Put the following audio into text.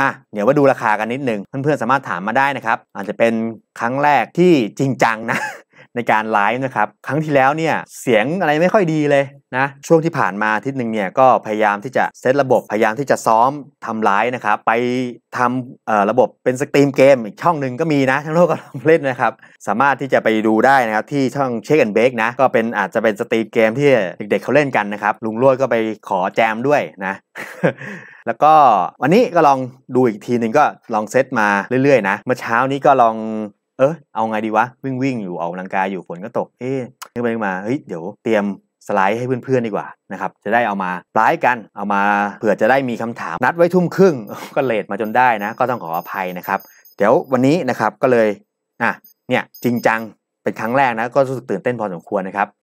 อ่ะ เดี๋ยวมาดูราคากันนิดนึง เพื่อนๆ สามารถถามมาได้นะครับ อาจจะเป็นครั้งแรกที่จริงจังนะ ในการไลฟ์นะครับ ครั้งที่แล้วเนี่ยเสียงอะไรไม่ค่อยดีเลยนะช่วงที่ผ่านมาทิศหนึ่งเนี่ยก็พยายามที่จะเซตระบบพยายามที่จะซ้อมทำร้ายนะครับไปทำระบบเป็นสตรีมเกม อีกช่องหนึ่งก็มีนะทั้งโลกก็ลองเล่นนะครับสามารถที่จะไปดูได้นะครับที่ช่องเช็คแอนเบรกนะ ก็เป็นอาจจะเป็นสตรีมเกมที่เด็กๆ เขาเล่นกันนะครับลุงลวดก็ไปขอแจมด้วยนะ แล้วก็วันนี้ก็ลองดูอีกทีหนึ่งก็ลองเซตมาเรื่อย ๆ นะเมื่อเช้านี้ก็ลองเออเอาไงดีวะวิ่งวิ่งอยู่ออกกำลังกายอยู่ฝนก็ตกเอ๊ะนึกไปมาเฮ้ยเดี๋ยวเตรียมสไลด์ให้เพื่อนๆดีกว่านะครับจะได้เอามาไลด์กันเอามาเผื่อจะได้มีคำถามนัดไว้ทุ่มครึ่งก็เลทมาจนได้นะ ก็ต้องขออภัยนะครับ เดี๋ยววันนี้นะครับก็เลยอ่ะเนี่ยจริงจัง เป็นครั้งแรกนะก็รู้สึกตื่นเต้นพอสมควรนะครับ